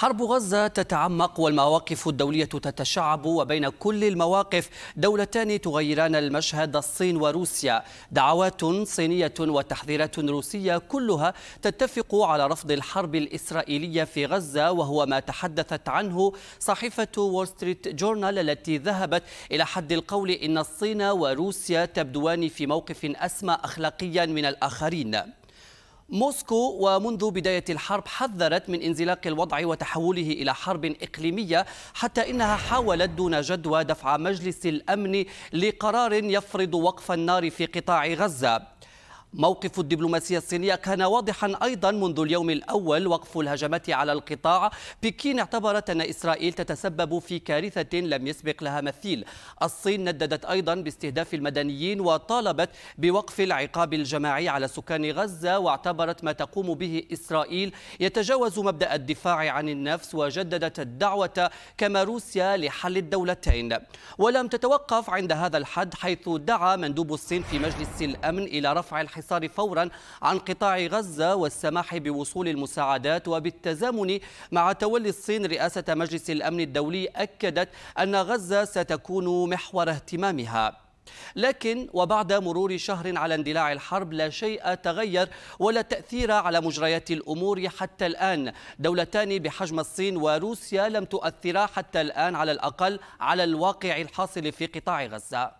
حرب غزة تتعمق والمواقف الدولية تتشعب وبين كل المواقف دولتان تغيران المشهد الصين وروسيا دعوات صينية وتحذيرات روسية كلها تتفق على رفض الحرب الإسرائيلية في غزة وهو ما تحدثت عنه صحيفة وول ستريت جورنال التي ذهبت إلى حد القول إن الصين وروسيا تبدوان في موقف أسمى أخلاقيا من الآخرين موسكو ومنذ بداية الحرب حذرت من انزلاق الوضع وتحوله إلى حرب إقليمية حتى إنها حاولت دون جدوى دفع مجلس الأمن لقرار يفرض وقف النار في قطاع غزة موقف الدبلوماسية الصينية كان واضحا أيضا منذ اليوم الأول وقف الهجمات على القطاع بكين اعتبرت أن إسرائيل تتسبب في كارثة لم يسبق لها مثيل الصين نددت أيضا باستهداف المدنيين وطالبت بوقف العقاب الجماعي على سكان غزة واعتبرت ما تقوم به إسرائيل يتجاوز مبدأ الدفاع عن النفس وجددت الدعوة كما روسيا لحل الدولتين ولم تتوقف عند هذا الحد حيث دعا مندوب الصين في مجلس الأمن إلى رفع الحساب الحصار فورا عن قطاع غزة والسماح بوصول المساعدات وبالتزامن مع تولي الصين رئاسة مجلس الأمن الدولي أكدت أن غزة ستكون محور اهتمامها لكن وبعد مرور شهر على اندلاع الحرب لا شيء تغير ولا تأثير على مجريات الأمور حتى الآن دولتان بحجم الصين وروسيا لم تؤثرا حتى الآن على الأقل على الواقع الحاصل في قطاع غزة